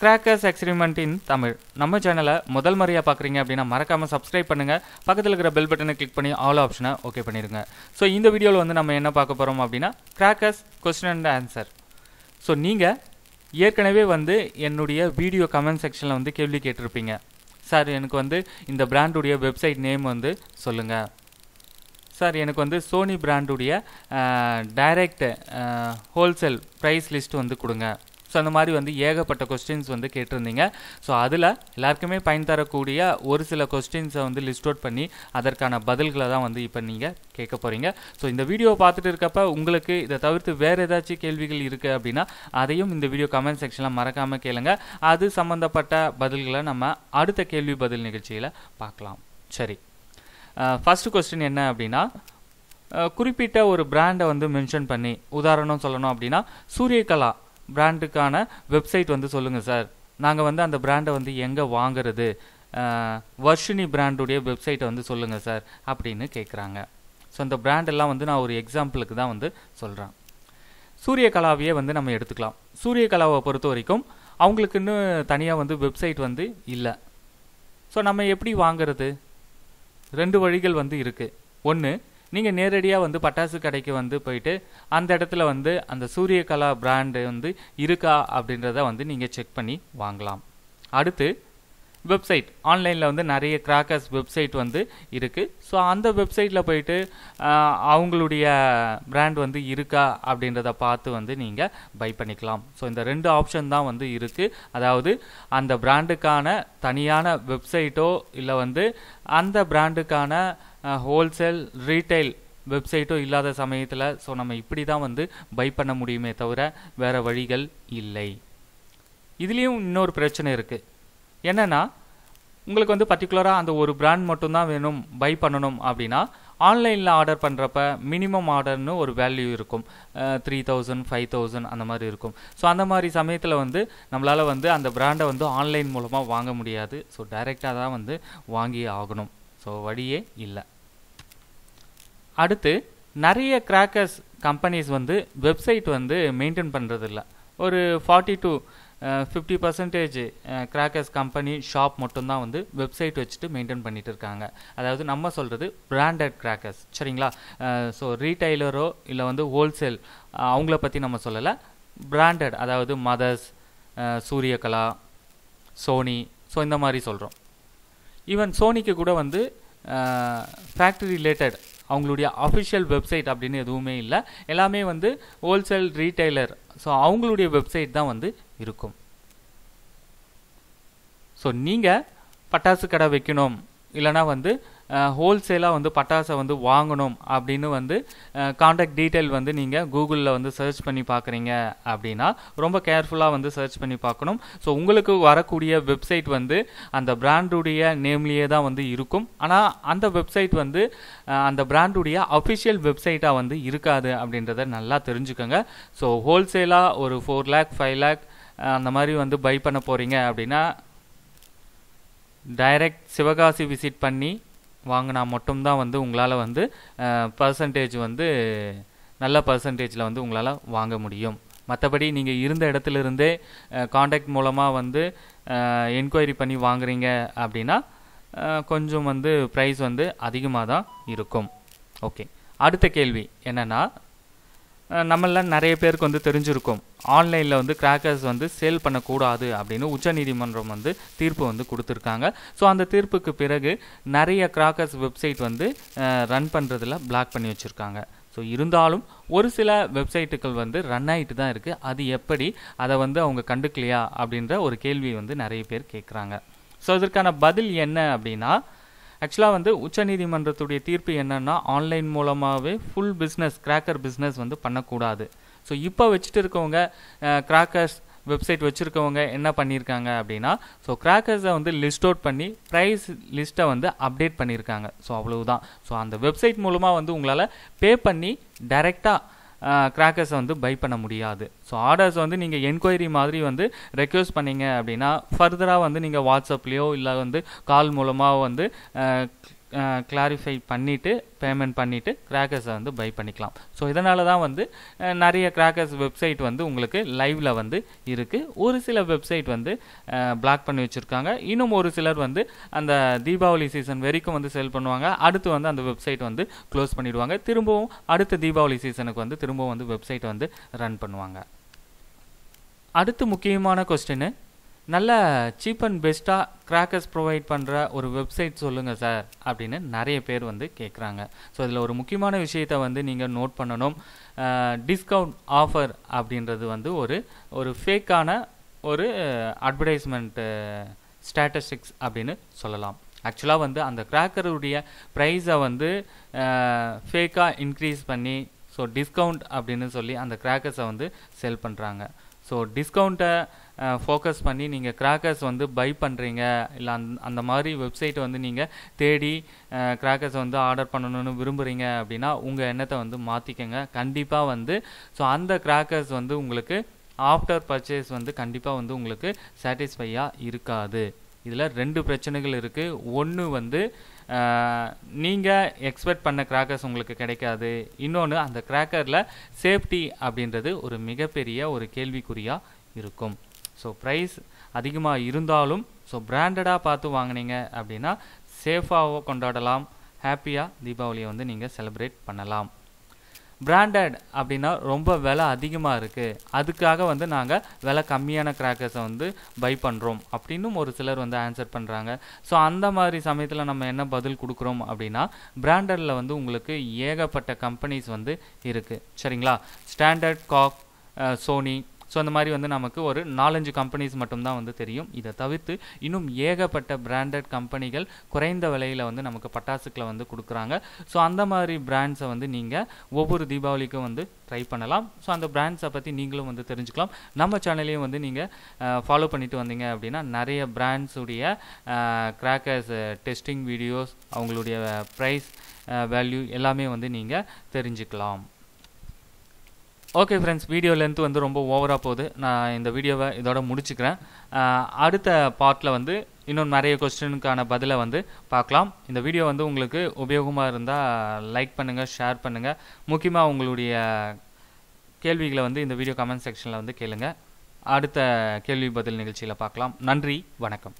crackers experiment இன் தமிழ் நம்ம சேனலை முதல் முறையாக பார்க்குறீங்க அப்படின்னா மறக்காமல் சப்ஸ்கிரைப் பண்ணுங்கள் பக்கத்தில் இருக்கிற பெல் பட்டனை கிளிக் பண்ணி ஆல் ஆப்ஷனை ஓகே பண்ணிடுங்க ஸோ இந்த வீடியோவில் வந்து நம்ம என்ன பார்க்க போகிறோம் அப்படின்னா crackers question and answer so நீங்கள் ஏற்கனவே வந்து என்னுடைய வீடியோ கமெண்ட் செக்ஷனில் வந்து கேள்வி கேட்டிருப்பீங்க சார் எனக்கு வந்து இந்த பிராண்டுடைய வெப்சைட் நேம் வந்து சொல்லுங்கள் சார் எனக்கு வந்து சோனி பிராண்டுடைய டைரக்ட் ஹோல்சேல் ப்ரைஸ் லிஸ்ட் வந்து கொடுங்க ஸோ அந்த மாதிரி வந்து ஏகப்பட்ட கொஸ்டின்ஸ் வந்து கேட்டிருந்தீங்க ஸோ அதில் எல்லாருக்குமே பயன் தரக்கூடிய ஒரு சில கொஸ்டின்ஸை வந்து லிஸ்ட் அவுட் பண்ணி அதற்கான பதில்களை தான் வந்து இப்போ நீங்கள் கேட்க போகிறீங்க ஸோ இந்த வீடியோ பார்த்துட்டு இருக்கப்ப உங்களுக்கு இதை தவிர்த்து வேறு ஏதாச்சும் கேள்விகள் இருக்குது அப்படின்னா அதையும் இந்த வீடியோ கமெண்ட் செக்ஷனில் மறக்காமல் கேளுங்க அது சம்மந்தப்பட்ட பதில்களை நம்ம அடுத்த கேள்வி பதில் நிகழ்ச்சியில் பார்க்கலாம் சரி ஃபஸ்ட்டு கொஸ்டின் என்ன அப்படின்னா குறிப்பிட்ட ஒரு பிராண்டை வந்து மென்ஷன் பண்ணி உதாரணம் சொல்லணும் அப்படின்னா சூரியகலா பிராண்டுக்கான வெப்சைட் வந்து சொல்லுங்கள் சார் நாங்கள் வந்து அந்த பிராண்டை வந்து எங்கே வாங்குறது வர்ஷினி பிராண்டுடைய வெப்சைட்டை வந்து சொல்லுங்கள் சார் அப்படின்னு கேட்குறாங்க ஸோ அந்த பிராண்டெல்லாம் வந்து நான் ஒரு எக்ஸாம்பிளுக்கு தான் வந்து சொல்கிறேன் சூரியகலாவையே வந்து நம்ம எடுத்துக்கலாம் சூரியகலாவை பொறுத்த வரைக்கும் அவங்களுக்குன்னு தனியாக வந்து வெப்சைட் வந்து இல்லை ஸோ நம்ம எப்படி வாங்கிறது ரெண்டு வழிகள் வந்து இருக்குது ஒன்று நீங்கள் நேரடியாக வந்து பட்டாசு கடைக்கு வந்து போயிட்டு அந்த இடத்துல வந்து அந்த சூரியகலா பிராண்டு வந்து இருக்கா அப்படின்றத வந்து நீங்கள் செக் பண்ணி வாங்கலாம் அடுத்து வெப்சைட் ஆன்லைனில் வந்து நிறைய கிராக்கர்ஸ் வெப்சைட் வந்து இருக்குது ஸோ அந்த வெப்சைட்டில் போயிட்டு அவங்களுடைய பிராண்ட் வந்து இருக்கா அப்படின்றத பார்த்து வந்து நீங்கள் பை பண்ணிக்கலாம் ஸோ இந்த ரெண்டு ஆப்ஷன் தான் வந்து இருக்குது அதாவது அந்த பிராண்டுக்கான தனியான வெப்சைட்டோ இல்லை வந்து அந்த பிராண்டுக்கான ஹோல்சேல் ரீட்டைல் வெப்சைட்டும் இல்லாத சமயத்தில் ஸோ நம்ம இப்படி தான் வந்து பை பண்ண முடியுமே தவிர வேறு வழிகள் இல்லை இதுலேயும் இன்னொரு பிரச்சனை இருக்குது என்னென்னா உங்களுக்கு வந்து பர்டிகுலராக அந்த ஒரு பிராண்ட் மட்டும்தான் வேணும் பை பண்ணணும் அப்படின்னா ஆன்லைனில் ஆர்டர் பண்ணுறப்ப மினிமம் ஆர்டர்னு ஒரு வேல்யூ இருக்கும் த்ரீ தௌசண்ட் ஃபைவ் தௌசண்ட் அந்த மாதிரி இருக்கும் ஸோ அந்த மாதிரி சமயத்தில் வந்து நம்மளால் வந்து அந்த பிராண்டை வந்து ஆன்லைன் மூலமாக வாங்க முடியாது ஸோ டைரெக்டாக தான் வந்து வாங்கி ஆகணும் ஸோ வழியே இல்லை அடுத்து நிறைய கிராக்கர்ஸ் கம்பெனிஸ் வந்து வெப்சைட் வந்து மெயின்டைன் பண்ணுறதில்ல ஒரு forty to fifty percentage crackers company shop மட்டும்தான் வந்து வெப்சைட் வச்சுட்டு மெயின்டைன் பண்ணிகிட்டு இருக்காங்க அதாவது நம்ம சொல்கிறது பிராண்டட் கிராக்கர்ஸ் சரிங்களா ஸோ ரீட்டைலரோ இல்லை வந்து ஹோல்சேல் அவங்கள பற்றி நம்ம சொல்லலை பிராண்டட் அதாவது மதர்ஸ் சூரியகலா சோனி ஸோ இந்த மாதிரி சொல்கிறோம் ஈவன் சோனிக்கு கூட வந்து ஃபேக்ட்ரி ரிலேட்டட் அவங்களுடைய அஃபிஷியல் வெப்சைட் அப்படின்னு எதுவுமே இல்லை எல்லாமே வந்து ஹோல்சேல் ரீட்டைலர் ஸோ அவங்களுடைய வெப்சைட் தான் வந்து இருக்கும் ஸோ நீங்கள் பட்டாசு கடை வைக்கணும் இல்லைனா வந்து ஹோல்சேலாக வந்து பட்டாசை வந்து வாங்கணும் அப்படின்னு வந்து காண்டாக்ட் டீட்டெயில் வந்து நீங்கள் கூகுளில் வந்து சர்ச் பண்ணி பார்க்குறீங்க அப்படின்னா ரொம்ப கேர்ஃபுல்லாக வந்து சர்ச் பண்ணி பார்க்கணும் ஸோ உங்களுக்கு வரக்கூடிய வெப்சைட் வந்து அந்த பிராண்டுடைய நேம்லேயே தான் வந்து இருக்கும் ஆனால் அந்த வெப்சைட் வந்து அந்த பிராண்டுடைய அஃபிஷியல் வெப்சைட்டாக வந்து இருக்காது அப்படின்றத நல்லா தெரிஞ்சுக்கோங்க ஸோ ஹோல்சேலாக ஒரு ஃபோர் லேக் ஃபைவ் லேக் அந்த மாதிரி வந்து பை பண்ண போகிறீங்க அப்படின்னா டைரக்ட் சிவகாசி விசிட் பண்ணி வாங்கினா மட்டும்தான் வந்து உங்களால் வந்து பர்சன்டேஜ் வந்து நல்ல பர்சன்டேஜில் வந்து உங்களால் வாங்க முடியும் மற்றபடி நீங்கள் இருந்த இடத்துலருந்தே காண்டாக்ட் மூலமாக வந்து என்கொயரி பண்ணி வாங்குறீங்க அப்படின்னா கொஞ்சம் வந்து ப்ரைஸ் வந்து அதிகமாக தான் இருக்கும் ஓகே அடுத்த கேள்வி என்னென்னா நம்மள நிறைய பேருக்கு வந்து தெரிஞ்சிருக்கும் ஆன்லைனில் வந்து கிராக்கர்ஸ் வந்து சேல் பண்ணக்கூடாது அப்படின்னு உச்சநீதிமன்றம் வந்து தீர்ப்பு வந்து கொடுத்துருக்காங்க ஸோ அந்த தீர்ப்புக்கு பிறகு நிறைய கிராக்கர்ஸ் வெப்சைட் வந்து ரன் பண்ணுறதில் பிளாக் பண்ணி வச்சுருக்காங்க ஸோ இருந்தாலும் ஒரு சில வெப்சைட்டுகள் வந்து ரன் ஆகிட்டு தான் இருக்குது அது எப்படி அதை வந்து அவங்க கண்டுக்கலையா அப்படின்ற ஒரு கேள்வி வந்து நிறைய பேர் கேட்குறாங்க ஸோ இதற்கான பதில் என்ன அப்படின்னா ஆக்சுவலாக வந்து உச்சநீதிமன்றத்துடைய தீர்ப்பு என்னென்னா ஆன்லைன் மூலமாகவே ஃபுல் பிஸ்னஸ் கிராக்கர் பிஸ்னஸ் வந்து பண்ணக்கூடாது ஸோ இப்போ வச்சுட்டு இருக்கவங்க கிராக்கர்ஸ் வெப்சைட் வச்சுருக்கவங்க என்ன பண்ணியிருக்காங்க அப்படின்னா ஸோ கிராக்கர்ஸை வந்து லிஸ்ட் அவுட் பண்ணி ப்ரைஸ் லிஸ்ட்டை வந்து அப்டேட் பண்ணியிருக்காங்க ஸோ அவ்வளவுதான் ஸோ அந்த வெப்சைட் மூலமாக வந்து உங்களால் பே பண்ணி டைரெக்டாக கிராக்கர்ஸை வந்து பை பண்ண முடியாது ஸோ ஆர்டர்ஸ் வந்து நீங்கள் என்கொயரி மாதிரி வந்து ரெக்வஸ்ட் பண்ணீங்க அப்படின்னா ஃபர்தராக வந்து நீங்கள் வாட்ஸ்அப்லேயோ இல்லை வந்து கால் மூலமாக வந்து கிளாரிஃபை பண்ணிவிட்டு பேமெண்ட் பண்ணிவிட்டு கிராக்கர்ஸை வந்து பை பண்ணிக்கலாம் ஸோ இதனால தான் வந்து நிறைய கிராக்கர்ஸ் வெப்சைட் வந்து உங்களுக்கு லைவில் வந்து இருக்குது ஒரு சில வெப்சைட் வந்து பிளாக் பண்ணி வச்சுருக்காங்க இன்னும் ஒரு சிலர் வந்து அந்த தீபாவளி சீசன் வரைக்கும் வந்து செல் பண்ணுவாங்க அடுத்து வந்து அந்த வெப்சைட் வந்து க்ளோஸ் பண்ணிவிடுவாங்க திரும்பவும் அடுத்த தீபாவளி சீசனுக்கு வந்து திரும்பவும் வந்து வெப்சைட் வந்து ரன் பண்ணுவாங்க அடுத்து முக்கியமான கொஸ்டின்னு நல்ல சீப் அண்ட் பெஸ்ட்டாக கிராக்கர்ஸ் ப்ரொவைட் பண்ணுற ஒரு வெப்சைட் சொல்லுங்கள் சார் அப்படின்னு நிறைய பேர் வந்து கேட்குறாங்க ஸோ இதில் ஒரு முக்கியமான விஷயத்த வந்து நீங்கள் நோட் பண்ணணும் டிஸ்கவுண்ட் ஆஃபர் அப்படின்றது வந்து ஒரு ஒரு ஃபேக்கான ஒரு அட்வர்டைஸ்மெண்ட்டு ஸ்டாட்டஸ்டிக்ஸ் அப்படின்னு சொல்லலாம் ஆக்சுவலாக வந்து அந்த கிராக்கருடைய ப்ரைஸை வந்து ஃபேக்காக இன்க்ரீஸ் பண்ணி ஸோ டிஸ்கவுண்ட் அப்படின்னு சொல்லி அந்த கிராக்கர்ஸை வந்து செல் பண்ணுறாங்க ஸோ டிஸ்கவுண்ட்டை ஃபோக்கஸ் பண்ணி நீங்கள் கிராக்கர்ஸ் வந்து பை பண்ணுறீங்க இல்லை அந் அந்த மாதிரி வெப்சைட்டை வந்து நீங்கள் தேடி கிராக்கர்ஸ் வந்து ஆர்டர் பண்ணணும்னு விரும்புகிறீங்க அப்படின்னா உங்கள் எண்ணத்தை வந்து மாற்றிக்கங்க கண்டிப்பாக வந்து ஸோ அந்த கிராக்கர்ஸ் வந்து உங்களுக்கு ஆஃப்டர் பர்ச்சேஸ் வந்து கண்டிப்பாக வந்து உங்களுக்கு சாட்டிஸ்ஃபையாக இருக்காது இதில் ரெண்டு பிரச்சனைகள் இருக்குது ஒன்று வந்து நீங்கள் எக்ஸ்பெக்ட் பண்ண கிராக்கர்ஸ் உங்களுக்கு கிடைக்காது இன்னொன்று அந்த கிராக்கரில் சேஃப்டி அப்படின்றது ஒரு மிகப்பெரிய ஒரு கேள்விக்குறியாக இருக்கும் ஸோ ப்ரைஸ் அதிகமாக இருந்தாலும் ஸோ பிராண்டடாக பார்த்து வாங்கினீங்க அப்படின்னா சேஃபாக கொண்டாடலாம் ஹாப்பியாக தீபாவளியை வந்து நீங்கள் செலிப்ரேட் பண்ணலாம் பிராண்டட் அப்படின்னா ரொம்ப விலை அதிகமாக இருக்குது அதுக்காக வந்து நாங்கள் விலை கம்மியான கிராக்கர்ஸை வந்து பை பண்ணுறோம் அப்படின்னும் ஒரு சிலர் வந்து ஆன்சர் பண்ணுறாங்க ஸோ அந்த மாதிரி சமயத்தில் நம்ம என்ன பதில் கொடுக்குறோம் அப்படின்னா பிராண்டடில் வந்து உங்களுக்கு ஏகப்பட்ட கம்பெனிஸ் வந்து இருக்குது சரிங்களா ஸ்டாண்டர்ட் காக் சோனி ஸோ அந்த மாதிரி வந்து நமக்கு ஒரு நாலஞ்சு கம்பெனிஸ் மட்டும்தான் வந்து தெரியும் இதை தவிர்த்து இன்னும் ஏகப்பட்ட பிராண்டட் கம்பெனிகள் குறைந்த விலையில் வந்து நமக்கு பட்டாசுக்களை வந்து கொடுக்குறாங்க ஸோ அந்த மாதிரி பிராண்ட்ஸை வந்து நீங்கள் ஒவ்வொரு தீபாவளிக்கும் வந்து ட்ரை பண்ணலாம் ஸோ அந்த பிராண்ட்ஸை பற்றி நீங்களும் வந்து தெரிஞ்சுக்கலாம் நம்ம சேனலையும் வந்து நீங்கள் ஃபாலோ பண்ணிட்டு வந்தீங்க அப்படின்னா நிறைய பிராண்ட்ஸுடைய கிராக்கர்ஸ் டெஸ்டிங் வீடியோஸ் அவங்களுடைய ப்ரைஸ் வேல்யூ எல்லாமே வந்து நீங்கள் தெரிஞ்சுக்கலாம் ஓகே ஃப்ரெண்ட்ஸ் வீடியோ லென்த் வந்து ரொம்ப ஓவராக போகுது நான் இந்த வீடியோவை இதோட முடிச்சுக்கிறேன் அடுத்த பார்ட்டில் வந்து இன்னும் நிறைய கொஸ்டினுக்கான பதிலை வந்து பார்க்கலாம் இந்த வீடியோ வந்து உங்களுக்கு உபயோகமாக இருந்தால் லைக் பண்ணுங்கள் ஷேர் பண்ணுங்கள் முக்கியமாக உங்களுடைய கேள்விகளை வந்து இந்த வீடியோ கமெண்ட் செக்ஷனில் வந்து கேளுங்கள் அடுத்த கேள்வி பதில் நிகழ்ச்சியில் பார்க்கலாம் நன்றி வணக்கம்